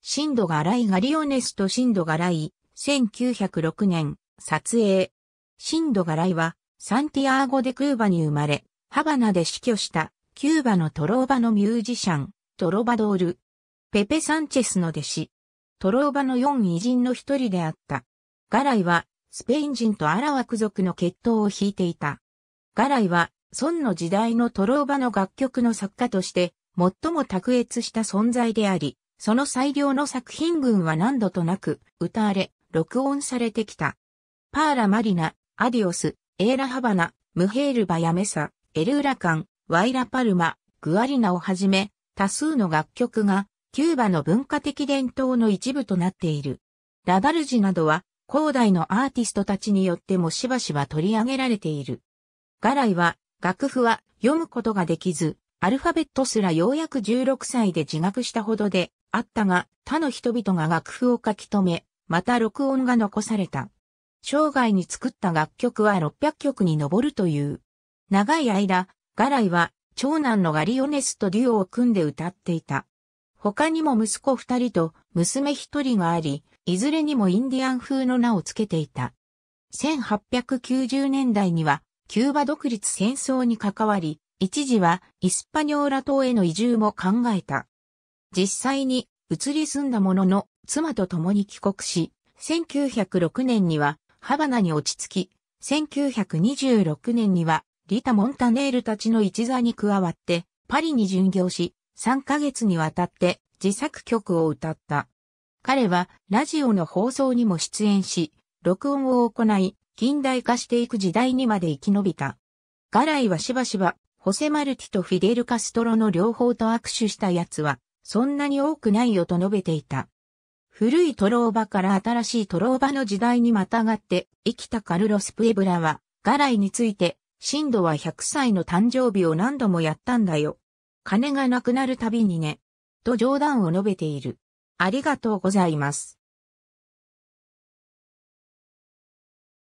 シンドガライ・ガリオネスとシンドガライ、1906年、撮影。シンドガライは、サンティアーゴ・でクーバに生まれ、ハバナで死去した、キューバのトローバのミュージシャン、トロバドール。ペペ・サンチェスの弟子。トローバの四偉人の一人であった。ガライは、スペイン人とアラワク族の血統を引いていた。ガライは、孫の時代のトローバの楽曲の作家として、最も卓越した存在であり、その最良の作品群は何度となく歌われ、録音されてきた。パーラ・マリナ、アディオス、エーラ・ハバナ、ムヘール・バヤメサ、エル・ウラカン、ワイラ・パルマ、グアリナをはじめ、多数の楽曲が、キューバの文化的伝統の一部となっている。ラダルジなどは、広大のアーティストたちによってもしばしば取り上げられている。ガライは、楽譜は読むことができず、アルファベットすらようやく16歳で自学したほどで、あったが、他の人々が楽譜を書き留め、また録音が残された。生涯に作った楽曲は600曲に上るという。長い間、ガライは長男のガリオネスとデュオを組んで歌っていた。他にも息子二人と娘一人があり、いずれにもインディアン風の名をつけていた。1890年代には、キューバ独立戦争に関わり、一時はイスパニョーラ島への移住も考えた。実際に移り住んだものの、妻と共に帰国し、1906年にはハバナに落ち着き、1926年にはリタ・モンタネールたちの一座に加わってパリに巡業し、3ヶ月にわたって自作曲を歌った。彼はラジオの放送にも出演し、録音を行い、近代化していく時代にまで生き延びた。ガライはしばしば、ホセ・マルティとフィデル・カストロの両方と握手した奴は、そんなに多くないよと述べていた。古いトローバから新しいトローバの時代にまたがって、生きたカルロス・プエブラは、ガライについて、ン度は100歳の誕生日を何度もやったんだよ。金がなくなるたびにね。と冗談を述べている。ありがとうございます。